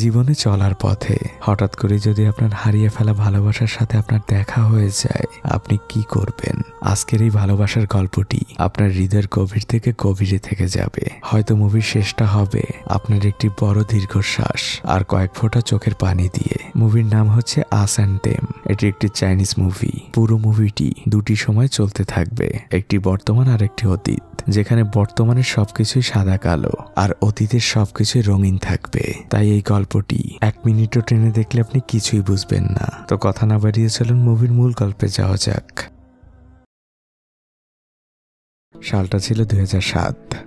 জীবনে চলার পথে হঠাৎ করে যদি আপনার হারিয়ে ফেলা ভালোবাসার সাথে আপনার দেখা হয়ে যায় আপনি কি করবেন আজকের এই ভালোবাসার গল্পটি আপনার হৃদয়ের গভীর থেকে গভীরে থেকে যাবে হয়তো মুভির শেষটা হবে আপনার একটি বড় দীর্ঘশ্বাস আর কয়েক ফোঁটা চোখের পানি দিয়ে মুভির নাম হচ্ছে আস অ্যান্ড টেম এটি একটি চাইনিজ মুভি পুরো মুভিটি দুটি সময় চলতে থাকবে একটি বর্তমান আর একটি অতীত যেখানে বর্তমানের সবকিছুই সাদা কালো আর অতীতের সবকিছুই রঙিন থাকবে তাই এই গল্পটি এক মিনিটও ট্রেনে দেখলে আপনি কিছুই বুঝবেন না তো কথা না বাড়িয়ে চলুন মুভির মূল গল্পে যাওয়া যাক সালটা ছিল দুই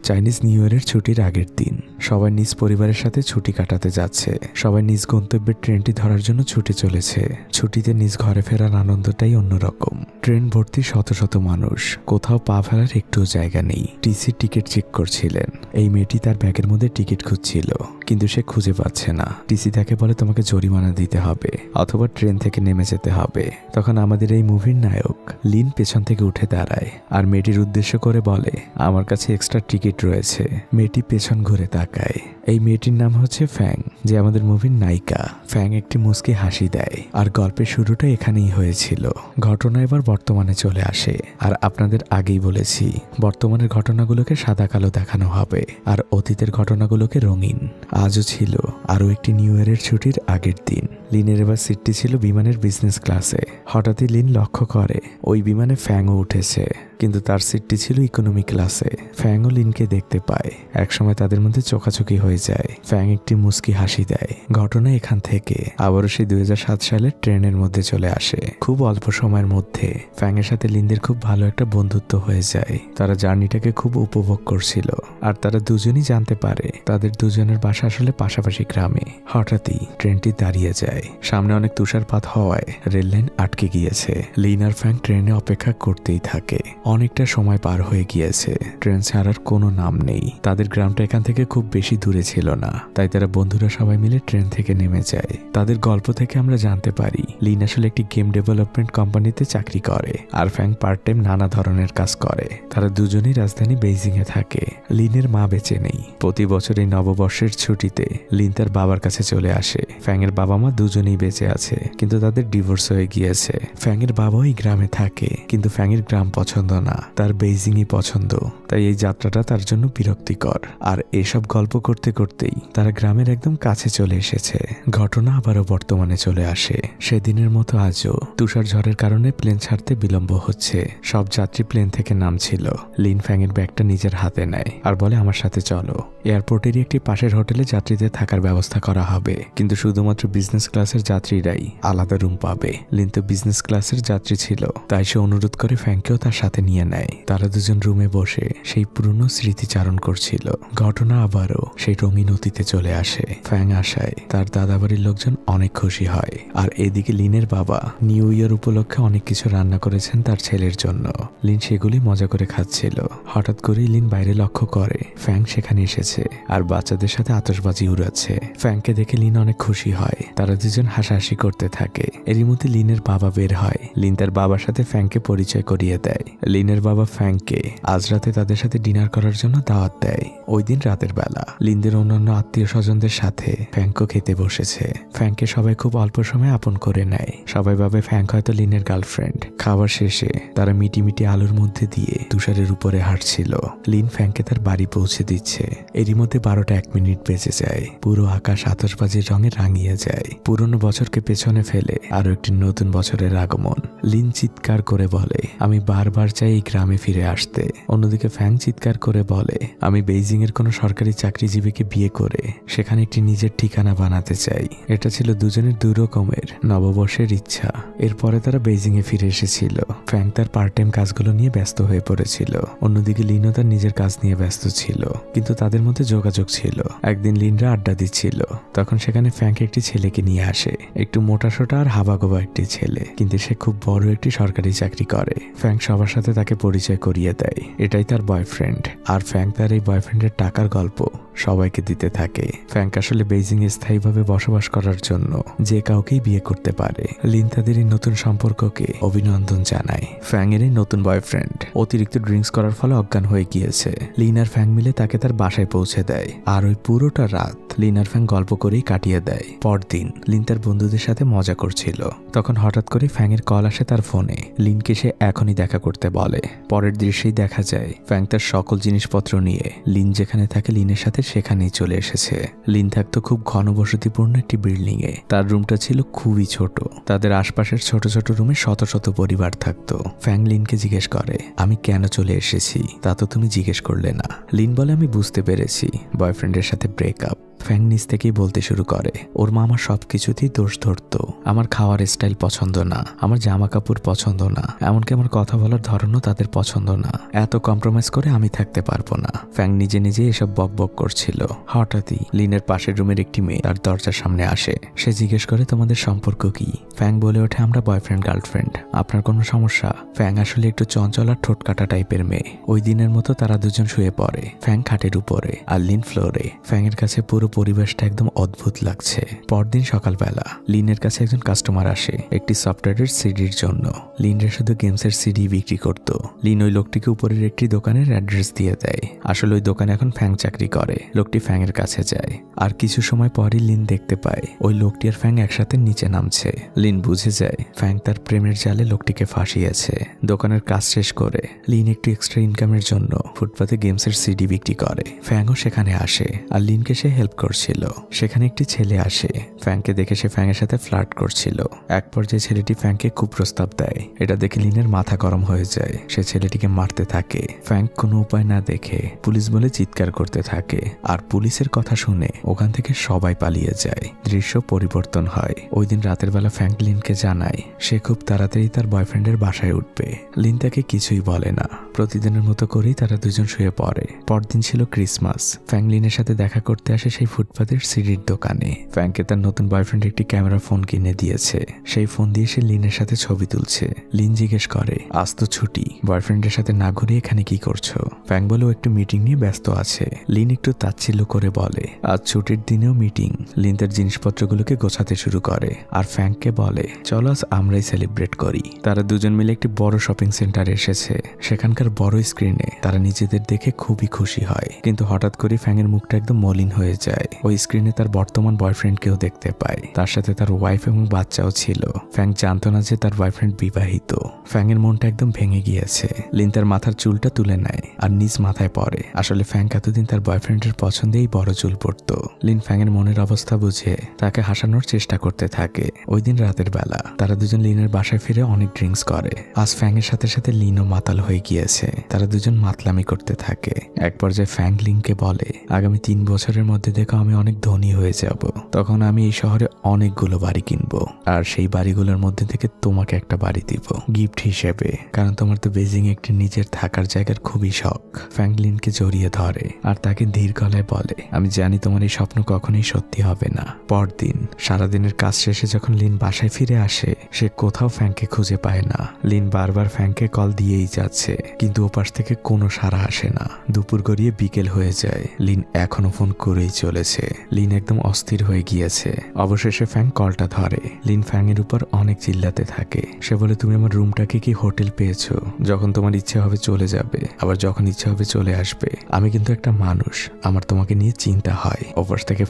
চাইনিজ নিউ ইয়ারের ছুটির আগের দিন সবাই নিজ পরিবারের সাথে ছুটি কাটাতে যাচ্ছে সবাই নিজ গন্তব্যের ট্রেনটি ধরার জন্য ছুটি চলেছে ছুটিতে নিজ ঘরে ফেরার আনন্দটাই অন্যরকম ট্রেন ভর্তি শত শত মানুষ কোথাও পা ফেলার একটুও জায়গা নেই টিসি টিকিট চেক করছিলেন এই মেয়েটি তার ব্যাগের মধ্যে টিকিট খুঁজছিল কিন্তু সে খুঁজে পাচ্ছে না ডিসি তাকে বলে তোমাকে জরিমানা দিতে হবে অথবা ট্রেন থেকে নেমে যেতে হবে তখন আমাদের এই মুভির নায়ক লিন পেছন থেকে উঠে দাঁড়ায় আর মেয়েটির উদ্দেশ্য করে বলে আমার কাছে এক্সট্রা টিকিট রয়েছে মেয়েটি পেছন ঘুরে তাকায় এই মেয়েটির নাম হচ্ছে ফ্যাং যে আমাদের মুভির নায়িকা ফ্যাং একটি মুসকি হাসি দেয় আর গল্পের শুরুটা এখানেই হয়েছিল ঘটনা এবার বর্তমানে চলে আসে আর আপনাদের আগেই বলেছি বর্তমানের ঘটনাগুলোকে সাদা কালো দেখানো হবে আর অতীতের ঘটনাগুলোকে রঙিন আজও ছিল আরও একটি নিউ ইয়ারের ছুটির আগের দিন লিনের এবার সিটটি ছিল বিমানের বিজনেস ক্লাসে হঠাৎই লিন লক্ষ্য করে ওই বিমানে ফ্যাংও উঠেছে কিন্তু তার সিটটি ছিল ইকোনমি ক্লাসে ফ্যাং ও লিনকে দেখতে পায় একসময় তাদের মধ্যে চোখাচোখি হয়ে যায় ফ্যাং একটি মুস্কি হাসি দেয় ঘটনা এখান থেকে আবারও সে দুই সালের ট্রেনের মধ্যে চলে আসে খুব অল্প সময়ের মধ্যে ফ্যাং এর সাথে লিনদের খুব ভালো একটা বন্ধুত্ব হয়ে যায় তারা জার্নিটাকে খুব উপভোগ করছিল আর তারা দুজনই জানতে পারে তাদের দুজনের বাসা আসলে পাশাপাশি গ্রামে হঠাৎই ট্রেনটি দাঁড়িয়ে যায় সামনে অনেক তুষারপাত হওয়ায় রেল লাইন আটকে গিয়েছে লিন আর ফ্যাং ট্রেনে অপেক্ষা করতেই থাকে অনেকটা সময় পার হয়ে গিয়েছে ট্রেন ছাড়ার কোনো নাম নেই তাদের গ্রামটা এখান থেকে খুব বেশি দূরে ছিল না তাই তারা বন্ধুরা সবাই মিলে ট্রেন থেকে নেমে যায় তাদের গল্প থেকে আমরা জানতে পারি লিন আসলে একটি গেম ডেভেলপমেন্ট কোম্পানিতে চাকরি করে আর ফ্যাং পার্ট টাইম নানা ধরনের কাজ করে তারা দুজনেই রাজধানী বেইজিং এ থাকে লিনের মা বেঁচে নেই প্রতি বছর এই নববর্ষের ছুটিতে লিন তার বাবার কাছে চলে আসে ফ্যাং এর বাবা মা দুজনেই বেঁচে আছে কিন্তু তাদের ডিভোর্স হয়ে গিয়েছে ফ্যাং এর বাবা এই গ্রামে থাকে কিন্তু ফ্যাং এর গ্রাম পছন্দ না তার বেইজিংই পছন্দ তাই এই যাত্রাটা তার জন্য বিরক্তিকর আর এসব গল্প করতে করতেই তারা গ্রামের একদম কাছে চলে এসেছে ঘটনা আবারও বর্তমানে চলে আসে সেদিনের মতো আজও তুষার ঝড়ের কারণে প্লেন ছাড়তে বিলম্ব হচ্ছে সব যাত্রী প্লেন থেকে নামছিল লিনফ্যাং এর ব্যাগটা নিজের হাতে নেয় আর বলে আমার সাথে চলো এয়ারপোর্টেরই একটি পাশের হোটেলে যাত্রীদের থাকার ব্যবস্থা করা হবে কিন্তু শুধুমাত্র বিজনেস ক্লাসের যাত্রীরাই আলাদা রুম পাবে লিন তো বিজনেস ক্লাসের যাত্রী ছিল তাই সে অনুরোধ করে ফ্যাংকেও তার সাথে নিয়ে নেয় তারা দুজন রুমে বসে সেই পুরনো স্মৃতিচারণ করছিল ঘটনা আবারও সেই রঙিন অতীতে চলে আসে ফ্যাং আসায় তার দাদাবাড়ির লোকজন অনেক খুশি হয় আর এদিকে লিনের বাবা নিউ ইয়ার উপলক্ষে অনেক কিছু রান্না করেছেন তার ছেলের জন্য লিন সেগুলি মজা করে খাচ্ছিল হঠাৎ করেই লিন বাইরে লক্ষ্য করে ফ্যাং সেখানে এসেছে আর বাচ্চাদের সাথে আতসবাজি উড়াচ্ছে ফ্যাংকে দেখে লিন অনেক খুশি হয় তারা দুজন হাসাহাসি করতে থাকে এরই মধ্যে লিনের বাবা বের হয় লিন তার বাবার সাথে ফ্যাংকে পরিচয় করিয়ে দেয় লিনের বাবা ফ্যাংকে আজ রাতে তাদের সাথে ডিনার করার জন্য দাওয়াত দেয় ওই দিন রাতের বেলা লিনদের অন্যান্য আত্মীয় স্বজনদের সাথে ফ্যাংকও খেতে বসেছে ফ্যাংকে সবাই খুব অল্প সময় আপন করে নেয় সবাই ভাবে ফ্যাংক হয়তো লিনের গার্লফ্রেন্ড খাবার শেষে তারা মিটি মিটি আলুর মধ্যে দিয়ে তুষারের উপরে হাঁটছিল লিন ফ্যাংকে তার বাড়ি পৌঁছে দিচ্ছে এরই মধ্যে বারোটা এক মিনিট বেঁচে যায় পুরো আকাশ আতশবাজির রঙে রাঙিয়ে যায় পুরনো বছরকে পেছনে ফেলে আরো একটি নতুন বছরের আগমন লিন চিৎকার করে বলে আমি বারবার চাই চায় এই গ্রামে ফিরে আসতে অন্যদিকে ফ্যাং চিৎকার করে বলে আমি বেইজিং এর কোনো সরকারি চাকরিজীবীকে বিয়ে করে সেখানে একটি নিজের ঠিকানা বানাতে চাই এটা ছিল দুজনের দুই রকমের নববর্ষের ইচ্ছা এরপরে তারা বেইজিং এ ফিরে এসেছিল ফ্যাং তার পার্ট টাইম কাজগুলো নিয়ে ব্যস্ত হয়ে পড়েছিল অন্যদিকে লিনও তার নিজের কাজ নিয়ে ব্যস্ত ছিল কিন্তু তাদের মধ্যে যোগাযোগ ছিল একদিন লিনরা আড্ডা দিচ্ছিল তখন সেখানে ফ্যাঙ্ক একটি ছেলেকে নিয়ে আসে একটু মোটাসোটা আর হাবাগোবা একটি ছেলে কিন্তু সে খুব বড় একটি সরকারি চাকরি করে ফ্যাঙ্ক সবার সাথে তাকে পরিচয় করিয়ে দেয় এটাই তার বয়ফ্রেন্ড আর ফ্যাং তার এই বয়ফ্রেন্ডের টাকার গল্প সবাইকে দিতে থাকে ফ্র্যাঙ্ক আসলে বেজিং এ স্থায়ীভাবে বসবাস করার জন্য যে কাউকেই বিয়ে করতে পারে লিন তাদের এই নতুন সম্পর্ককে অভিনন্দন জানায় ফ্যাং এর নতুন বয়ফ্রেন্ড অতিরিক্ত ড্রিঙ্কস করার ফলে অজ্ঞান হয়ে গিয়েছে লিন আর ফ্যাং মিলে তাকে তার বাসায় পৌঁছে দেয় আর ওই পুরোটা রাত লিন আর ফ্যাং গল্প করেই কাটিয়ে দেয় পরদিন লিন তার বন্ধুদের সাথে মজা করছিল তখন হঠাৎ করে এর কল আসে তার ফোনে লিনকে সে এখনই দেখা করতে বলে পরের দৃশ্যেই দেখা যায় ফ্যাং তার সকল জিনিসপত্র নিয়ে লিন যেখানে থাকে লিনের সাথে সেখানেই চলে এসেছে লিন থাকতো খুব ঘনবসতিপূর্ণ একটি বিল্ডিং এ তার রুমটা ছিল খুবই ছোট তাদের আশপাশের ছোট ছোট রুমে শত শত পরিবার থাকতো ফ্যাং লিনকে জিজ্ঞেস করে আমি কেন চলে এসেছি তা তো তুমি জিজ্ঞেস করলে না লিন বলে আমি বুঝতে পেরেছি বয়ফ্রেন্ডের সাথে ব্রেকআপ ফ্যাং নিজ থেকেই বলতে শুরু করে ওর মা আমার সব কিছুতেই দোষ ধরত আমার খাওয়ার স্টাইল পছন্দ না আমার জামা কাপড় পছন্দ না এমনকি আমার কথা বলার ধরনও তাদের পছন্দ না এত কম্প্রোমাইজ করে আমি থাকতে পারবো না ফ্যাং নিজে নিজে এসব বক বক করছিল হঠাৎই লিনের পাশের রুমের একটি মেয়ে তার দরজার সামনে আসে সে জিজ্ঞেস করে তোমাদের সম্পর্ক কি ফ্যাং বলে ওঠে আমরা বয়ফ্রেন্ড গার্লফ্রেন্ড আপনার কোনো সমস্যা ফ্যাং আসলে একটু চঞ্চল আর ঠোঁট কাটা টাইপের মেয়ে ওই দিনের মতো তারা দুজন শুয়ে পড়ে ফ্যাং খাটের উপরে আর লিন ফ্লোরে এর কাছে পুরো পরিবেশটা একদম অদ্ভুত লাগছে পরদিন সকালবেলা লিনের কাছে একজন কাস্টমার আসে একটি সফটওয়্যারের সিডির জন্য লিনরা শুধু গেমসের সিডি বিক্রি করত লিন ওই লোকটিকে উপরের একটি দোকানের অ্যাড্রেস দিয়ে দেয় আসলে ওই দোকানে এখন ফ্যাং চাকরি করে লোকটি ফ্যাংয়ের কাছে যায় আর কিছু সময় পরই লিন দেখতে পায় ওই লোকটি আর ফ্যাং একসাথে নিচে নামছে লিন বুঝে যায় ফ্যাং তার প্রেমের জালে লোকটিকে ফাঁসিয়েছে দোকানের কাজ শেষ করে লিন একটু এক্সট্রা ইনকামের জন্য ফুটপাতে গেমসের সিডি বিক্রি করে ফ্যাংও সেখানে আসে আর লিনকে সে হেল্প করছিল সেখানে একটি ছেলে আসে ফ্যাংকে দেখে সে ফ্যাংয়ের সাথে ফ্লার্ট করছিল এক পর্যায়ে ছেলেটি ফ্যাংকে কুপ্রস্তাব দেয় এটা দেখে লিনের মাথা গরম হয়ে যায় সে ছেলেটিকে মারতে থাকে ফ্যাংক কোনো উপায় না দেখে পুলিশ বলে চিৎকার করতে থাকে আর পুলিশের কথা শুনে ওখান থেকে সবাই পালিয়ে যায় দৃশ্য পরিবর্তন হয় ওই দিন রাতের বেলা ফ্যাংক লিনকে জানায় সে খুব তাড়াতাড়ি তার বয়ফ্রেন্ডের বাসায় উঠবে লিন তাকে কিছুই বলে না প্রতিদিনের মতো করেই তারা দুজন শুয়ে পড়ে পরদিন ছিল ক্রিসমাস ফ্যাংলিনের সাথে দেখা করতে আসে সেই ফুটপাথের সিডির দোকানে ফ্যাংকে তার নতুন বয়ফ্রেন্ড একটি ক্যামেরা ফোন কিনে দিয়েছে সেই ফোন দিয়ে সে লিনের সাথে ছবি তুলছে লিন জিজ্ঞেস করে আজ তো ছুটি বয়ফ্রেন্ডের সাথে না ঘুরে এখানে কি করছো ফ্যাং বলেও একটু মিটিং নিয়ে ব্যস্ত আছে লিন একটু তাচ্ছিল্য করে বলে আজ ছুটির দিনেও মিটিং লিন তার জিনিসপত্রগুলোকে গোছাতে শুরু করে আর ফ্যাংকে বলে চলো আজ আমরাই সেলিব্রেট করি তারা দুজন মিলে একটি বড় শপিং সেন্টারে এসেছে সেখানকার আর বড় স্ক্রিনে তারা নিজেদের দেখে খুবই খুশি হয় কিন্তু হঠাৎ করে ফ্যাংয়ের মুখটা একদম মলিন হয়ে যায় ওই স্ক্রিনে তার বর্তমান বয়ফ্রেন্ডকেও দেখতে পায় তার সাথে তার ওয়াইফ এবং বাচ্চাও ছিল ফ্যাং জানত না যে তার বয়ফ্রেন্ড বিবাহিত ফ্যাংয়ের মনটা একদম ভেঙে গিয়েছে লিন তার মাথার চুলটা তুলে নেয় আর নিজ মাথায় পড়ে আসলে ফ্যাং এতদিন তার বয়ফ্রেন্ডের পছন্দেই বড় চুল পড়ত লিন ফ্যাংয়ের মনের অবস্থা বুঝে তাকে হাসানোর চেষ্টা করতে থাকে ওই দিন রাতের বেলা তারা দুজন লিনের বাসায় ফিরে অনেক ড্রিঙ্কস করে আজ ফ্যাংয়ের সাথে সাথে লিনও মাতাল হয়ে গিয়েছে গেছে তারা দুজন মাতলামি করতে থাকে এক পর্যায়ে ফ্যাংলিংকে বলে আগামী তিন বছরের মধ্যে দেখো আমি অনেক ধনী হয়ে যাব তখন আমি এই শহরে অনেকগুলো বাড়ি কিনবো আর সেই বাড়িগুলোর মধ্যে থেকে তোমাকে একটা বাড়ি দিব গিফট হিসেবে কারণ তোমার তো বেজিং একটি নিজের থাকার জায়গার খুবই শখ ফ্যাংলিনকে জড়িয়ে ধরে আর তাকে ধীর গলায় বলে আমি জানি তোমার এই স্বপ্ন কখনোই সত্যি হবে না পরদিন সারাদিনের কাজ শেষে যখন লিন বাসায় ফিরে আসে সে কোথাও ফ্যাংকে খুঁজে পায় না লিন বারবার ফ্যাংকে কল দিয়েই যাচ্ছে কিন্তু ওপাশ থেকে কোনো সাড়া আসে না দুপুর গড়িয়ে বিকেল হয়ে যায় লিন এখনো ফোন করেই চলেছে লিন একদম অস্থির হয়ে গিয়েছে অবশেষে ফ্যাং কলটা ধরে লিন ফ্যাংয়ের উপর অনেক চিল্লাতে থাকে সে বলে তুমি আমার রুমটাকে কি হোটেল পেয়েছো যখন তোমার ইচ্ছে হবে চলে যাবে আবার যখন ইচ্ছে হবে চলে আসবে আমি কিন্তু একটা মানুষ আমার তোমাকে নিয়ে চিন্তা হয় ওপাশ থেকে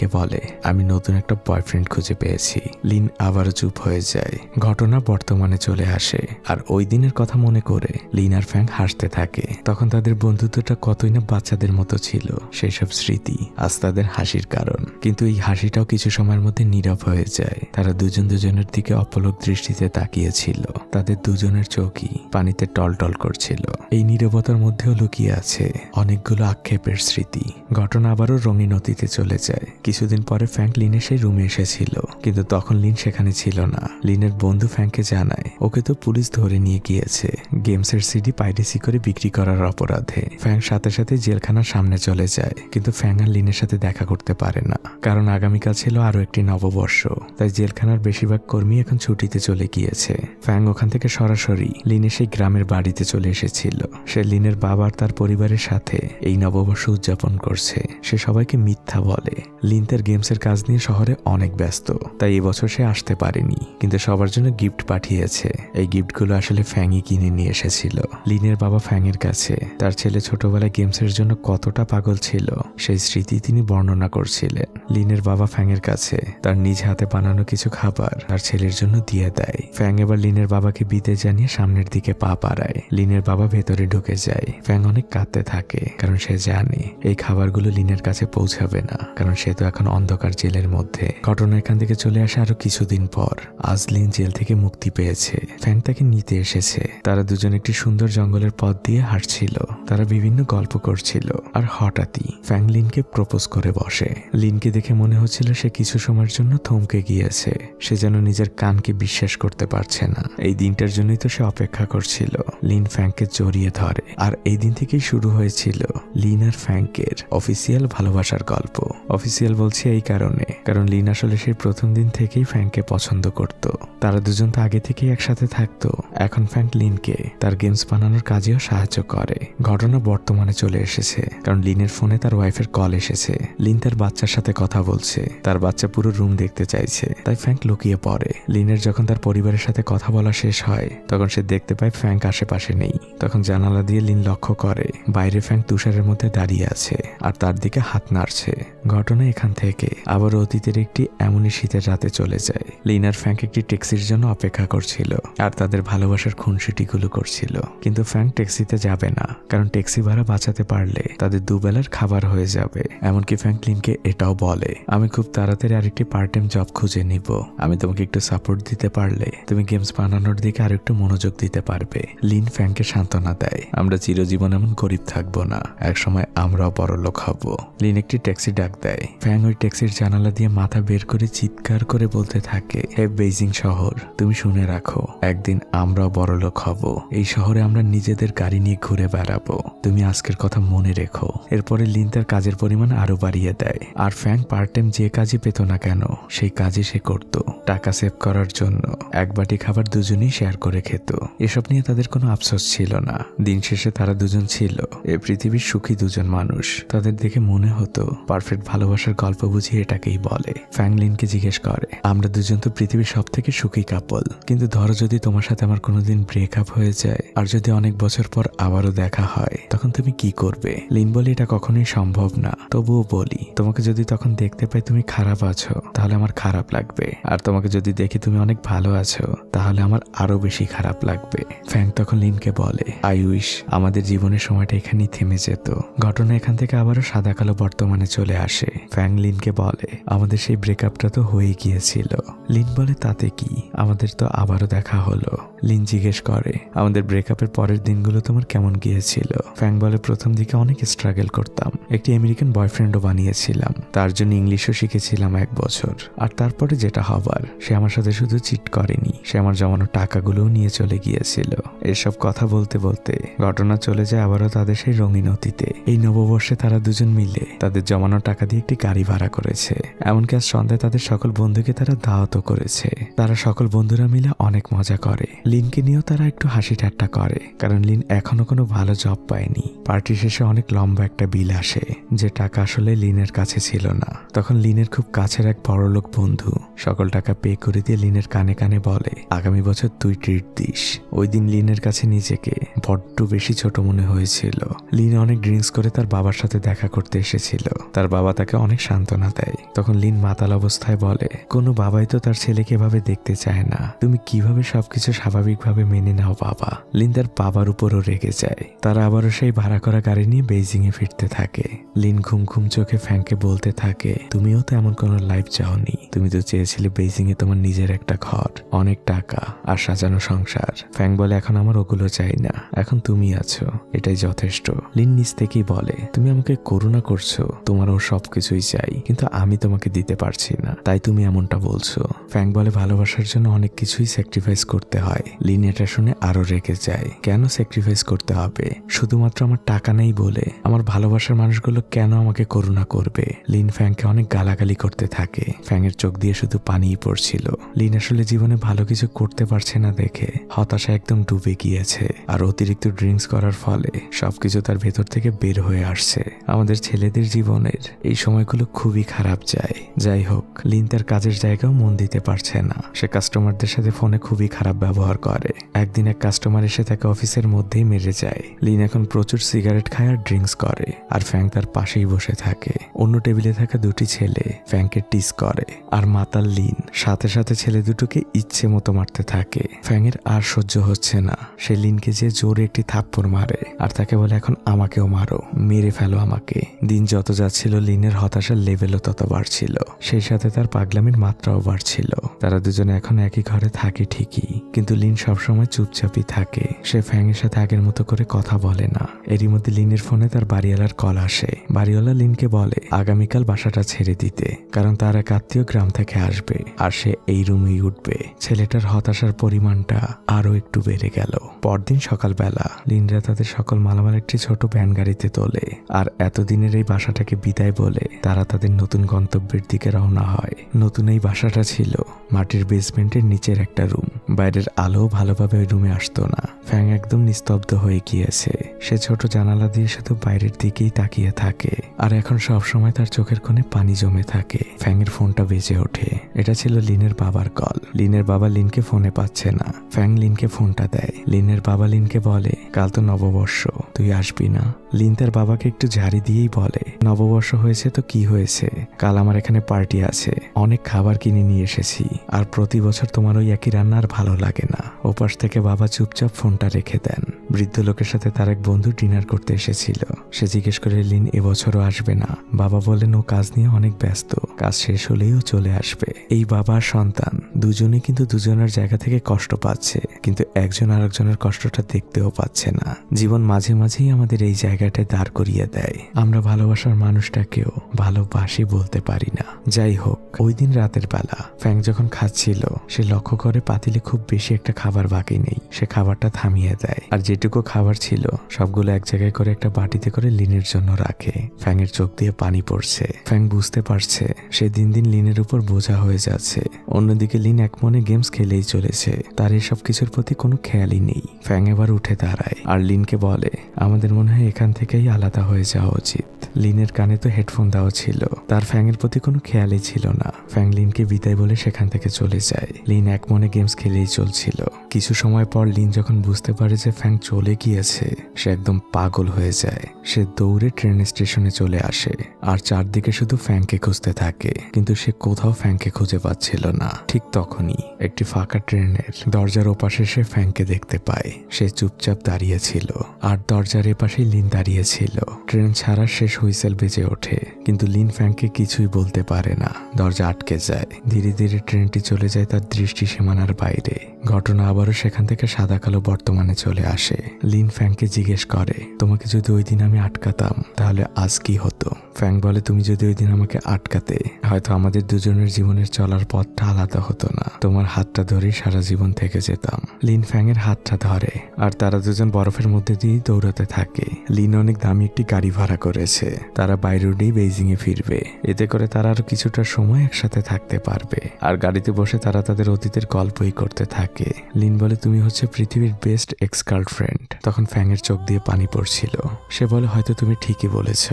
কে বলে আমি নতুন একটা বয়ফ্রেন্ড খুঁজে পেয়েছি লিন আবারও চুপ হয়ে যায় ঘটনা বর্তমানে চলে আসে আর ওই দিনের কথা মনে করে লিন আর ফ্র্যাঙ্ক হাসতে থাকে তখন তাদের বন্ধুত্বটা কতই না বাচ্চাদের মতো ছিল সেই সব স্মৃতি আজ তাদের হাসির কারণ কিন্তু এই হাসিটাও কিছু সময়ের মধ্যে নীরব হয়ে যায় তারা দুজন দুজনের দিকে অপলক দৃষ্টিতে তাকিয়েছিল তাদের দুজনের চোখই পানিতে টল টল করছিল এই নীরবতার মধ্যেও লুকিয়ে আছে অনেকগুলো আক্ষেপের স্মৃতি ঘটনা আবারও রঙিন অতীতে চলে যায় কিছুদিন পরে ফ্র্যাঙ্ক লিনের সেই রুমে এসেছিল কিন্তু তখন লিন সেখানে ছিল না লিনের বন্ধু ফ্র্যাঙ্ককে জানায় ওকে তো পুলিশ ধরে নিয়ে গিয়েছে গেমসের সিডি বন্দি পাইরেসি করে বিক্রি করার অপরাধে ফ্যাং সাথে সাথে জেলখানার সামনে চলে যায় কিন্তু ফ্যাং আর লিনের সাথে দেখা করতে পারে না কারণ আগামীকাল ছিল আরও একটি নববর্ষ তাই জেলখানার বেশিরভাগ কর্মী এখন ছুটিতে চলে গিয়েছে ফ্যাং ওখান থেকে সরাসরি লিনের সেই গ্রামের বাড়িতে চলে এসেছিল সে লিনের বাবা আর তার পরিবারের সাথে এই নববর্ষ উদযাপন করছে সে সবাইকে মিথ্যা বলে লিন তার গেমসের কাজ নিয়ে শহরে অনেক ব্যস্ত তাই এবছর সে আসতে পারেনি কিন্তু সবার জন্য গিফট পাঠিয়েছে এই গিফটগুলো আসলে ফ্যাংই কিনে নিয়ে এসেছিল লিনের বাবা ফ্যাংয়ের কাছে তার ছেলে ছোটবেলায় গেমসের জন্য কতটা পাগল ছিল সেই স্মৃতি তিনি বর্ণনা করছিলেন লিনের বাবা ফ্যাংয়ের কাছে তার নিজ হাতে বানানো কিছু খাবার তার ছেলের জন্য দিয়ে দেয় ফ্যাং এবার লিনের বাবাকে বিদে জানিয়ে সামনের দিকে পা পাড়ায় লিনের বাবা ভেতরে ঢুকে যায় ফ্যাং অনেক কাঁদতে থাকে কারণ সে জানে এই খাবারগুলো লিনের কাছে পৌঁছাবে না কারণ সে তো এখন অন্ধকার জেলের মধ্যে ঘটনা এখান থেকে চলে আসে আরো কিছুদিন পর আজ লিন জেল থেকে মুক্তি পেয়েছে ফ্যাং তাকে নিতে এসেছে তারা দুজন একটি সুন্দর জঙ্গলের পথ দিয়ে হাঁটছিল তারা বিভিন্ন গল্প করছিল আর হঠাৎই ফ্যাং লিনকে প্রপোজ করে বসে লিনকে দেখে মনে হচ্ছিল সে কিছু সময়ের জন্য থমকে গিয়েছে সে যেন নিজের কানকে বিশ্বাস করতে পারছে না এই দিনটার জন্যই তো সে অপেক্ষা করছিল লিন ফ্যাংকে জড়িয়ে ধরে আর এই দিন থেকেই শুরু হয়েছিল লিন আর ফ্যাংকের অফিসিয়াল ভালোবাসার গল্প অফিসিয়াল বলছে এই কারণে কারণ লিন আসলে সেই প্রথম দিন থেকেই ফ্যাংকে পছন্দ করত তারা দুজন তো আগে থেকেই একসাথে থাকতো এখন ফ্যাংক লিনকে তার গেমস বানানোর কাজেও সাহায্য করে ঘটনা বর্তমানে চলে এসেছে কারণ লিনের ফোনে তার ওয়াইফের কল এসেছে লিন তার বাচ্চার সাথে কথা বলছে তার বাচ্চা পুরো রুম দেখতে চাইছে তাই ফ্যাঙ্ক লুকিয়ে পড়ে লিনের যখন তার পরিবারের সাথে কথা বলা শেষ হয় তখন সে দেখতে পায় ফ্যাঙ্ক আশেপাশে নেই তখন জানালা দিয়ে লিন লক্ষ্য করে বাইরে ফ্যাঙ্ক তুষারের মধ্যে দাঁড়িয়ে আছে আর তার দিকে হাত নাড়ছে ঘটনা এখান থেকে আবার অতীতের একটি এমনই শীতের রাতে চলে যায় লিনার ফ্যাঙ্ক একটি ট্যাক্সির জন্য অপেক্ষা করছিল আর তাদের ভালোবাসার খুনসুটিগুলো করছিল কিন্তু ফ্র্যাঙ্ক ট্যাক্সিতে যাবে না কারণ ট্যাক্সি ভাড়া বাঁচাতে পারলে তাদের দুবেলার খাবার হয়ে যাবে এমনকি ফ্র্যাঙ্কলিনকে এটাও বলে আমি খুব তাড়াতাড়ি আরেকটি পার্ট টাইম জব খুঁজে নিব আমি তোমাকে একটু সাপোর্ট দিতে পারলে তুমি গেমস বানানোর দিকে আর একটু মনোযোগ দিতে পারবে লিন ফ্যাংকে সান্ত্বনা দেয় আমরা চিরজীবন এমন গরিব থাকবো না একসময় আমরাও বড় লোক হব লিন একটি ট্যাক্সি ডাক দেয় ফ্যাং ওই ট্যাক্সির জানালা দিয়ে মাথা বের করে চিৎকার করে বলতে থাকে হে বেইজিং শহর তুমি শুনে রাখো একদিন আমরাও বড় লোক হব এই শহরে আমরা আমরা নিজেদের গাড়ি নিয়ে ঘুরে বেড়াবো তুমি আজকের কথা মনে রেখো এরপরে লিন তার কাজের পরিমাণ আরো বাড়িয়ে দেয় আর ফ্যাং পার্ট টাইম যে কাজই পেত না কেন সেই কাজই সে করত টাকা সেভ করার জন্য এক বাটি খাবার দুজনেই শেয়ার করে খেত এসব নিয়ে তাদের কোনো আফসোস ছিল না দিন শেষে তারা দুজন ছিল এ পৃথিবীর সুখী দুজন মানুষ তাদের দেখে মনে হতো পারফেক্ট ভালোবাসার গল্প বুঝি এটাকেই বলে ফ্যাংলিনকে জিজ্ঞেস করে আমরা দুজন তো পৃথিবীর সব থেকে সুখী কাপল কিন্তু ধরো যদি তোমার সাথে আমার কোনোদিন ব্রেকআপ হয়ে যায় আর যদি যদি অনেক বছর পর আবারও দেখা হয় তখন তুমি কি করবে লিন বলি এটা কখনোই সম্ভব না তবুও বলি তোমাকে যদি তখন দেখতে পাই তুমি খারাপ আছো তাহলে আমার খারাপ লাগবে আর তোমাকে যদি দেখি তুমি অনেক ভালো আছো তাহলে আমার আরো বেশি খারাপ লাগবে ফ্যাং তখন লিনকে বলে আয়ুষ আমাদের জীবনের সময়টা এখানেই থেমে যেত ঘটনা এখান থেকে আবারও সাদা কালো বর্তমানে চলে আসে ফ্যাং লিনকে বলে আমাদের সেই ব্রেকআপটা তো হয়ে গিয়েছিল লিন বলে তাতে কি আমাদের তো আবারও দেখা হলো লিন জিজ্ঞেস করে আমাদের ব্রেকআপের পরের দিনগুলো তোমার কেমন গিয়েছিল ফ্যাং বলে প্রথম দিকে অনেক স্ট্রাগল করতাম একটি আমেরিকান বয়ফ্রেন্ডও বানিয়েছিলাম তার জন্য ইংলিশও শিখেছিলাম এক বছর আর তারপরে যেটা হবার সে আমার সাথে শুধু চিট করেনি সে আমার জমানো টাকাগুলোও নিয়ে চলে গিয়েছিল এসব কথা বলতে বলতে ঘটনা চলে যায় আবারও তাদের সেই রঙিন অতীতে এই নববর্ষে তারা দুজন মিলে তাদের জমানো টাকা দিয়ে একটি গাড়ি ভাড়া করেছে এমনকি আজ সন্ধ্যায় তাদের সকল বন্ধুকে তারা দাওয়াত করেছে তারা সকল বন্ধুরা মিলে অনেক মজা করে লিনকে নিয়েও তারা একটু হাসি ঠাট্টা করে করে কারণ লিন এখনো কোনো ভালো জব পায়নি পার্টি শেষে অনেক লম্বা একটা বিল আসে যে টাকা আসলে লিনের কাছে ছিল না তখন লিনের খুব কাছের এক বড়লোক বন্ধু সকল টাকা পে করে দিয়ে লিনের কানে কানে বলে আগামী বছর তুই ট্রিট দিস ওই দিন লিনের কাছে নিজেকে বড্ড বেশি ছোট মনে হয়েছিল লিন অনেক ড্রিঙ্কস করে তার বাবার সাথে দেখা করতে এসেছিল তার বাবা তাকে অনেক সান্ত্বনা দেয় তখন লিন মাতাল অবস্থায় বলে কোনো বাবাই তো তার ছেলেকে এভাবে দেখতে চায় না তুমি কিভাবে সবকিছু স্বাভাবিকভাবে মেনে নাও বাবা লিন তার বাবার উপরও রেগে যায় তারা আবারও সেই ভাড়া করা গাড়ি নিয়ে এ ফিরতে থাকে লিন ঘুম ঘুম চোখে ফ্যাংকে বলতে থাকে তুমিও তো এমন কোনো লাইফ চাওনি তুমি তো চেয়েছিলে এ তোমার নিজের একটা ঘর অনেক টাকা আর সাজানো সংসার ফ্যাং বলে এখন আমার ওগুলো চাই না এখন তুমি আছো এটাই যথেষ্ট লিন নিজ থেকেই বলে তুমি আমাকে করুণা করছো তোমার ও সবকিছুই চাই কিন্তু আমি তোমাকে দিতে পারছি না তাই তুমি এমনটা বলছো ফ্যাং বলে ভালোবাসার জন্য অনেক কিছুই স্যাক্রিফাইস করতে হয় লিন এটা শুনে আরো রেগে যায় কেন স্যাক্রিফাইস করতে হবে শুধুমাত্র আমার টাকা নেই বলে আমার ভালোবাসার মানুষগুলো কেন আমাকে করুণা করবে লিন ফ্যাংকে অনেক গালাগালি করতে থাকে ফ্যাংয়ের চোখ দিয়ে শুধু পানিই পড়ছিল লিন আসলে জীবনে ভালো কিছু করতে পারছে না দেখে হতাশা একদম ডুবে গিয়েছে আর অতিরিক্ত ড্রিঙ্কস করার ফলে সবকিছু তার ভেতর থেকে বের হয়ে আসছে আমাদের ছেলেদের জীবনের এই সময়গুলো খুবই খারাপ যায় যাই হোক লিন তার কাজের জায়গাও মন দিতে পারছে না সে কাস্টমারদের সাথে ফোনে খুবই খারাপ ব্যবহার করে একদিন এক কাস্টমার এসে তাকে অফিসের মধ্যেই মেরে যায় লিন এখন প্রচুর সিগারেট খায় আর ড্রিঙ্কস করে আর ফ্যাং তার পাশেই বসে থাকে অন্য টেবিলে থাকা দুটি ছেলে ফ্যাংকে টিস করে আর মাতাল লিন সাথে সাথে ছেলে দুটোকে ইচ্ছে মতো মারতে থাকে ফ্যাংয়ের আর সহ্য হচ্ছে না সে লিনকে যে জোরে একটি থাপ্পড় মারে আর তাকে বলে এখন আমাকেও মারো মেরে ফেলো আমাকে দিন যত যাচ্ছিল লিনের হতাশার লেভেলও তত বাড়ছিল সেই সাথে তার পাগলামির মাত্রাও বাড়ছিল তারা দুজনে এখন একই ঘরে থাকে ঠিকই কিন্তু লিন সবসময় চুপচাপই থাকে সে ফ্যাংয়ের সাথে আগের মতো করে কথা বলে না এরই মধ্যে লিনের ফোনে তার বাড়িওয়ালার কল আসে বাড়িওয়ালা লিনকে বলে আগামীকাল বাসাটা ছেড়ে দিতে কারণ তার এক আত্মীয় গ্রাম থেকে আসবে আর সে এই রুমেই উঠবে ছেলেটার হতাশার পরিমাণটা আরও একটু বেড়ে গেল পরদিন সকালবেলা লিনরা তাদের সকল মালামাল একটি ছোট ভ্যান গাড়িতে তোলে আর এতদিনের এই বাসাটাকে বিদায় বলে তারা তাদের নতুন গন্তব্যের দিকে রওনা হয় নতুন এই বাসাটা ছিল মাটির বেসমেন্টের নিচের একটা রুম বাইরের আলো ভালোভাবে ওই রুমে আসতো না ফ্যাং একদম নিস্তব্ধ হয়ে গিয়েছে সে ছোট জানালা দিয়ে শুধু বাইরের দিকেই তাকিয়ে থাকে আর এখন সব সময় তার চোখের কোণে পানি জমে থাকে ফ্যাংয়ের ফোনটা বেজে ওঠে এটা ছিল লিনের বাবার কল লিনের বাবা লিনকে ফোনে পাচ্ছে না ফ্যাং লিনকে ফোনটা দেয় লিনের বাবা লিনকে বলে কাল তো নববর্ষ তুই আসবি না লিন তার বাবাকে একটু ঝাড়ি দিয়েই বলে নববর্ষ হয়েছে তো কি হয়েছে কাল আমার এখানে পার্টি আছে অনেক খাবার কিনে নিয়ে এসেছি আর প্রতি বছর তোমার ওই একই রান্না আর ভালো লাগে না ওপাশ থেকে বাবা চুপচাপ ফোনটা রেখে দেন বৃদ্ধ লোকের সাথে তার এক বন্ধু ডিনার করতে এসেছিল সে জিজ্ঞেস করে লিন এবছরও আসবে না বাবা বলেন ও কাজ নিয়ে অনেক ব্যস্ত কাজ শেষ হলেই ও চলে আসবে এই বাবা সন্তান দুজনে কিন্তু দুজনের জায়গা থেকে কষ্ট পাচ্ছে কিন্তু একজন আরেকজনের কষ্টটা দেখতেও পাচ্ছে না জীবন মাঝে মাঝেই আমাদের এই জায়গা জায়গাটা দাঁড় করিয়ে দেয় আমরা ভালোবাসার মানুষটাকেও ভালোবাসি বলতে পারি না যাই হোক ওই দিন রাতের বেলা ফ্যাং যখন খাচ্ছিল সে লক্ষ্য করে পাতিলে খুব বেশি একটা খাবার বাকি নেই সে খাবারটা থামিয়ে দেয় আর যেটুকু খাবার ছিল সবগুলো এক জায়গায় করে একটা বাটিতে করে লিনের জন্য রাখে ফ্যাং এর চোখ দিয়ে পানি পড়ছে ফ্যাং বুঝতে পারছে সে দিন দিন লিনের উপর বোঝা হয়ে যাচ্ছে অন্যদিকে লিন এক মনে গেমস খেলেই চলেছে তার এসব কিছুর প্রতি কোনো খেয়ালই নেই ফ্যাং এবার উঠে দাঁড়ায় আর লিনকে বলে আমাদের মনে হয় এখান সেখান থেকেই আলাদা হয়ে যাওয়া উচিত লিনের কানে তো হেডফোন দেওয়া ছিল তার ফ্যাংয়ের প্রতি কোনো খেয়ালই ছিল না ফ্যাং লিনকে বিদায় বলে সেখান থেকে চলে যায় লিন এক মনে গেমস খেলেই চলছিল কিছু সময় পর লিন যখন বুঝতে পারে যে ফ্যাং চলে গিয়েছে সে একদম পাগল হয়ে যায় সে দৌড়ে ট্রেন স্টেশনে চলে আসে আর চারদিকে শুধু ফ্যাংকে খুঁজতে থাকে কিন্তু সে কোথাও ফ্যাংকে খুঁজে পাচ্ছিল না ঠিক তখনই একটি ফাঁকা ট্রেনের দরজার ওপাশে সে ফ্যাংকে দেখতে পায় সে চুপচাপ দাঁড়িয়েছিল আর দরজার এপাশে লিন দাঁড়িয়েছিল ট্রেন ছাড়া শেষ হুইসেল বেজে ওঠে কিন্তু লিন ফ্যাংকে কিছুই বলতে পারে না দরজা আটকে যায় ধীরে ধীরে ট্রেনটি চলে যায় তার দৃষ্টি সীমানার বাইরে ঘটনা আবারও সেখান থেকে সাদা কালো বর্তমানে চলে আসে লিন ফ্যাংকে জিজ্ঞেস করে তোমাকে যদি ওই দিন আমি আটকাতাম তাহলে আজ কি হতো ফ্যাং বলে তুমি যদি ওই দিন আমাকে আটকাতে হয়তো আমাদের দুজনের জীবনের চলার পথটা আলাদা হতো না তোমার হাতটা ধরেই সারা জীবন থেকে যেতাম লিন ফ্যাং এর হাতটা ধরে আর তারা দুজন বরফের মধ্যে দিয়ে দৌড়াতে থাকে লিন চীন অনেক দামি একটি গাড়ি ভাড়া করেছে তারা বাই বেজিং এ ফিরবে এতে করে তারা আরো কিছুটা সময় একসাথে থাকতে পারবে আর গাড়িতে বসে তারা তাদের অতীতের গল্পই করতে থাকে লিন বলে তুমি হচ্ছে পৃথিবীর বেস্ট এক্স গার্লফ্রেন্ড তখন ফ্যাংয়ের চোখ দিয়ে পানি পড়ছিল সে বলে হয়তো তুমি ঠিকই বলেছ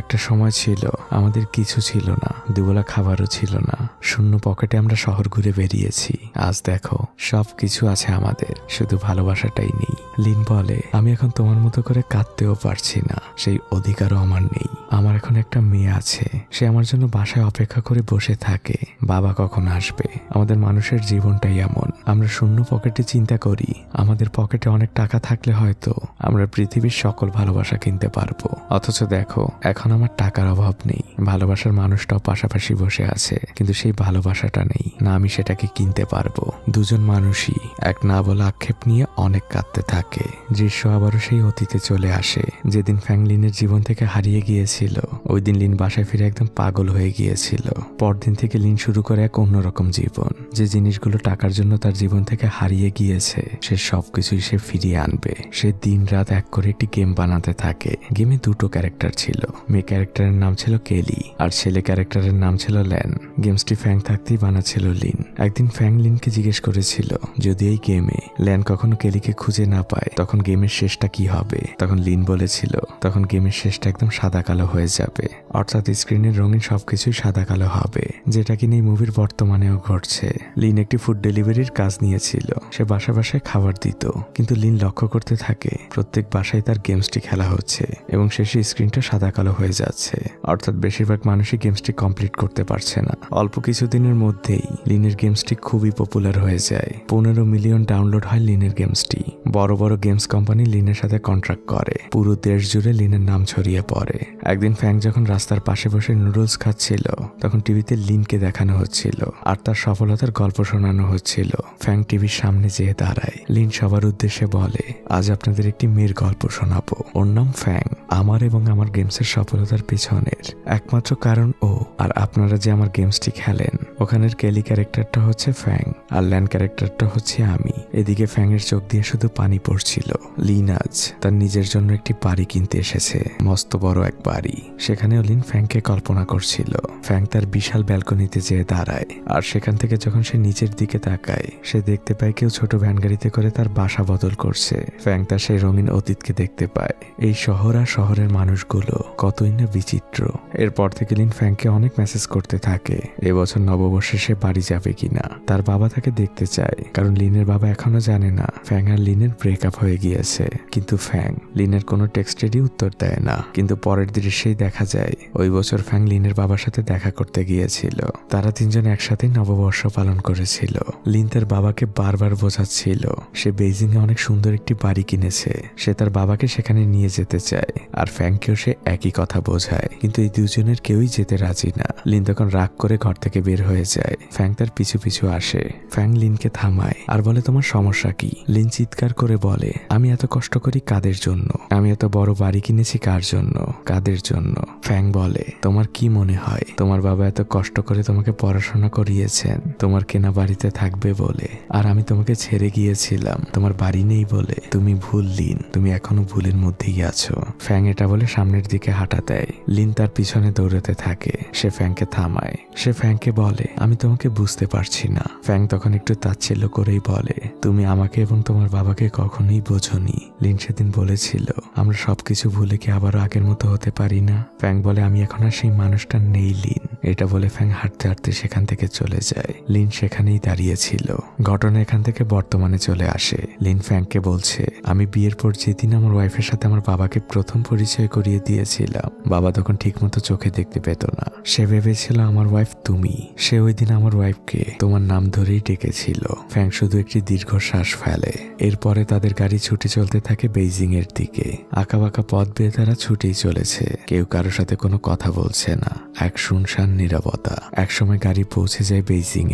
একটা সময় ছিল আমাদের কিছু ছিল না দুবেলা খাবারও ছিল না শূন্য পকেটে আমরা শহর ঘুরে বেরিয়েছি আজ দেখো সব কিছু আছে আমাদের শুধু ভালোবাসাটাই নেই লিন বলে আমি এখন তোমার মতো করে কাঁদতেও পারছি পারছি না সেই অধিকারও আমার নেই আমার এখন একটা মেয়ে আছে সে আমার জন্য বাসায় অপেক্ষা করে বসে থাকে বাবা কখন আসবে আমাদের মানুষের জীবনটাই এমন আমরা শূন্য পকেটে চিন্তা করি আমাদের পকেটে অনেক টাকা থাকলে হয়তো আমরা পৃথিবীর সকল ভালোবাসা কিনতে পারবো অথচ দেখো এখন আমার টাকার অভাব নেই ভালোবাসার মানুষটাও পাশাপাশি বসে আছে কিন্তু সেই ভালোবাসাটা নেই না আমি সেটাকে কিনতে পারবো দুজন মানুষই এক না বলা আক্ষেপ নিয়ে অনেক কাঁদতে থাকে দৃশ্য আবারও সেই অতীতে চলে আসে যেদিন ফ্যাংলিনের জীবন থেকে হারিয়ে গিয়েছিল ওই দিন লিন বাসায় ফিরে একদম পাগল হয়ে গিয়েছিল পরদিন থেকে লিন শুরু করে এক অন্যরকম জীবন যে জিনিসগুলো টাকার জন্য তার জীবন থেকে হারিয়ে গিয়েছে সে সবকিছুই সে ফিরিয়ে আনবে সে দিন রাত এক করে একটি গেম বানাতে থাকে গেমে দুটো ক্যারেক্টার ছিল মেয়ে ক্যারেক্টারের নাম ছিল কেলি আর ছেলে ক্যারেক্টারের নাম ছিল ল্যান গেমসটি ফ্যাং থাকতেই বানাচ্ছিল লিন একদিন ফ্যাং লিনকে জিজ্ঞেস করেছিল যদি এই গেমে ল্যান কখনো কেলিকে খুঁজে না পায় তখন গেমের শেষটা কি হবে তখন লিন বলেছে ছিল তখন গেমের শেষটা একদম সাদা কালো হয়ে যাবে অর্থাৎ স্ক্রিনের রঙিন সবকিছুই সাদা কালো হবে যেটা কিনা এই মুভির বর্তমানেও ঘটছে লিন একটি ফুড ডেলিভারির কাজ নিয়েছিল সে বাসা বাসায় খাবার দিত কিন্তু লিন লক্ষ্য করতে থাকে প্রত্যেক বাসায় তার গেমসটি খেলা হচ্ছে এবং শেষে স্ক্রিনটা সাদা কালো হয়ে যাচ্ছে অর্থাৎ বেশিরভাগ মানুষই গেমসটি কমপ্লিট করতে পারছে না অল্প কিছুদিনের মধ্যেই লিনের গেমসটি খুবই পপুলার হয়ে যায় পনেরো মিলিয়ন ডাউনলোড হয় লিনের গেমসটি বড় বড় গেমস কোম্পানি লিনের সাথে কন্ট্রাক্ট করে পুরো দেশ জুড়ে লিনের নাম ছড়িয়ে পড়ে একদিন ফ্যাং যখন রাস্তার পাশে বসে নুডলস খাচ্ছিল তখন টিভিতে লিনকে দেখানো হচ্ছিল আর তার সফলতার গল্প শোনানো হচ্ছিল ফ্যাং টিভির সামনে যেয়ে দাঁড়ায় লিন সবার উদ্দেশ্যে বলে আজ আপনাদের একটি মেয়ের গল্প শোনাবো ওর নাম ফ্যাং আমার এবং আমার গেমসের সফলতার পিছনের একমাত্র কারণ ও আর আপনারা যে আমার গেমসটি খেলেন ওখানের কেলি ক্যারেক্টারটা হচ্ছে ফ্যাং আর ল্যান্ড ক্যারেক্টারটা হচ্ছে আমি এদিকে ফ্যাংয়ের চোখ দিয়ে শুধু পানি পড়ছিল লিন আজ তার নিজের জন্য একটি বাড়ি কিনতে এসেছে মস্ত বড় এক বাড়ি সেখানেও লিন ফ্যাংকে কল্পনা করছিল ফ্যাং তার বিশাল ব্যালকনিতে যেয়ে দাঁড়ায় আর সেখান থেকে যখন সে নিচের দিকে তাকায় সে দেখতে পায় কেউ ছোট ভ্যান গাড়িতে করে তার বাসা বদল করছে ফ্যাং তার সেই রঙিন অতীতকে দেখতে পায় এই শহর আর শহরের মানুষগুলো কতই না বিচিত্র এরপর থেকে লিন ফ্যাংকে অনেক মেসেজ করতে থাকে এবছর নববর্ষে সে বাড়ি যাবে কিনা তার বাবা তাকে দেখতে চায় কারণ লিনের বাবা এখনো জানে না ফ্যাং আর লিনের ব্রেকআপ হয়ে গিয়েছে কিন্তু ফ্যাং লিনের কোনো টেক টেক্সটেরই উত্তর দেয় না কিন্তু পরের দৃশ্যেই দেখা যায় ওই বছর ফ্যাংলিনের বাবার সাথে দেখা করতে গিয়েছিল তারা তিনজন একসাথে নববর্ষ পালন করেছিল লিন তার বাবাকে বারবার বোঝাচ্ছিল সে বেজিং এ অনেক সুন্দর একটি বাড়ি কিনেছে সে তার বাবাকে সেখানে নিয়ে যেতে চায় আর ফ্যাংকেও সে একই কথা বোঝায় কিন্তু এই দুজনের কেউই যেতে রাজি না লিন তখন রাগ করে ঘর থেকে বের হয়ে যায় ফ্যাং তার পিছু পিছু আসে ফ্যাং লিনকে থামায় আর বলে তোমার সমস্যা কি লিন চিৎকার করে বলে আমি এত কষ্ট করি কাদের জন্য আমি এত বড় বাড়ি কিনেছি কার জন্য কাদের জন্য ফ্যাং বলে তোমার কি মনে হয় তোমার বাবা এত কষ্ট করে তোমাকে পড়াশোনা করিয়েছেন তোমার কেনা বাড়িতে থাকবে বলে আর আমি তোমাকে ছেড়ে গিয়েছিলাম তোমার বাড়ি নেই বলে তুমি ভুল লিন তুমি এখনো ভুলের মধ্যেই আছো ফ্যাং এটা বলে সামনের দিকে হাঁটা দেয় লিন তার পিছনে দৌড়াতে থাকে সে ফ্যাংকে থামায় সে ফ্যাংকে বলে আমি তোমাকে বুঝতে পারছি না ফ্যাং তখন একটু তাচ্ছিল্য করেই বলে তুমি আমাকে এবং তোমার বাবাকে কখনোই বোঝনি লিন সেদিন বলেছিল আমরা সব কিছু ভুলে কি আবারও আগের মতো হতে পারি না ফ্যাং বলে আমি এখন আর সেই মানুষটা নেই লিন এটা বলে ফ্যাং হাঁটতে হাঁটতে সেখান থেকে চলে যায় লিন সেখানেই দাঁড়িয়েছিল ঘটনা এখান থেকে বর্তমানে চলে আসে লিন ফ্যাংকে বলছে আমি বিয়ের পর যেদিন আমার ওয়াইফের সাথে আমার বাবাকে প্রথম পরিচয় করিয়ে দিয়েছিলাম বাবা তখন ঠিকমতো চোখে দেখতে পেত না সে ভেবেছিল আমার ওয়াইফ তুমি সে ওই দিন আমার ওয়াইফকে তোমার নাম ধরেই ডেকেছিল ফ্যাং শুধু একটি দীর্ঘ শ্বাস ফেলে এরপরে তাদের গাড়ি ছুটে চলতে থাকে বেইজিং এর দিকে আঁকা বাঁকা পথ বেয়ে তারা ছুটেই চলেছে কেউ কারোর সাথে কোনো কথা বলছে না এক শুনশান নিরাপত্তা একসময় গাড়ি পৌঁছে যায়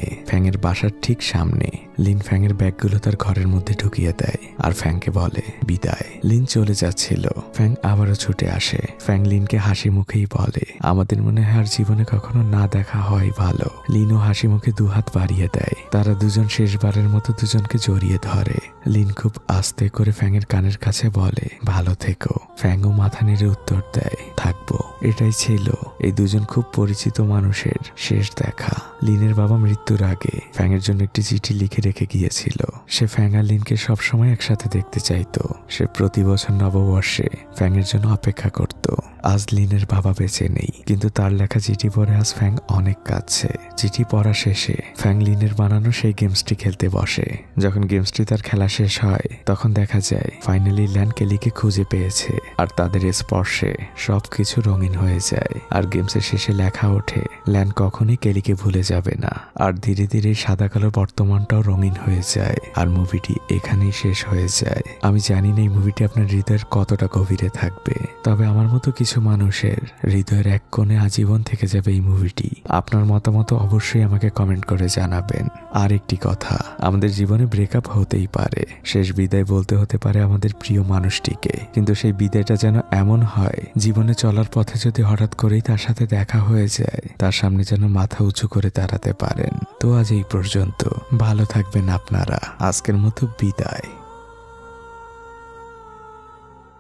এ ফ্যাংয়ের বাসার ঠিক সামনে লিন ফ্যাংয়ের ব্যাগগুলো তার ঘরের মধ্যে ঢুকিয়ে দেয় আর ফ্যাংকে বলে বিদায় লিন চলে যাচ্ছিল ফ্যাং আবারও ছুটে আসে ফ্যাং লিনকে হাসি মুখেই বলে আমাদের মনে হয় আর জীবনে কখনো না দেখা হয় ভালো লিনও হাসি মুখে দুহাত বাড়িয়ে দেয় তারা দুজন শেষবারের মতো দুজনকে জড়িয়ে ধরে লিন খুব আস্তে করে ফ্যাংয়ের কানের কাছে বলে ভালো থেকো ফ্যাংও মাথা নেড়ে উত্তর দেয় থাকবো এটাই ছিল এই দুজন খুব পরিচিত মানুষের শেষ দেখা লিনের বাবা মৃত্যুর আগে ফ্যাংয়ের জন্য একটি চিঠি লিখে রেখে গিয়েছিল সে ফ্যাং আর লিনকে সবসময় একসাথে দেখতে চাইতো সে প্রতি বছর নববর্ষে ফ্যাংয়ের জন্য অপেক্ষা করত আজ লিনের বাবা বেঁচে নেই কিন্তু তার লেখা চিঠি পড়ে আজ ফ্যাং অনেক কাঁদছে চিঠি পড়া শেষে ফ্যাং লিনের বানানো সেই গেমসটি খেলতে বসে যখন গেমসটি তার খেলা শেষ হয় তখন দেখা যায় ফাইনালি ল্যান কেলিকে খুঁজে পেয়েছে আর তাদের স্পর্শে সবকিছু রঙিন হয়ে যায় আর গেমসের শেষে লেখা ওঠে ল্যান কখনই কেলিকে ভুলে যাবে না আর ধীরে ধীরে সাদা কালো বর্তমানটাও রঙিন হয়ে যায় আর মুভিটি এখানেই শেষ হয়ে যায় আমি জানি না এই মুভিটি আপনার হৃদয়ের কতটা গভীরে থাকবে তবে আমার মতো কিছু কিছু মানুষের হৃদয়ের এক কোণে আজীবন থেকে যাবে এই মুভিটি আপনার মতামত অবশ্যই আমাকে কমেন্ট করে জানাবেন আর একটি কথা আমাদের জীবনে ব্রেকআপ হতেই পারে শেষ বিদায় বলতে হতে পারে আমাদের প্রিয় মানুষটিকে কিন্তু সেই বিদায়টা যেন এমন হয় জীবনে চলার পথে যদি হঠাৎ করেই তার সাথে দেখা হয়ে যায় তার সামনে যেন মাথা উঁচু করে দাঁড়াতে পারেন তো আজ এই পর্যন্ত ভালো থাকবেন আপনারা আজকের মতো বিদায়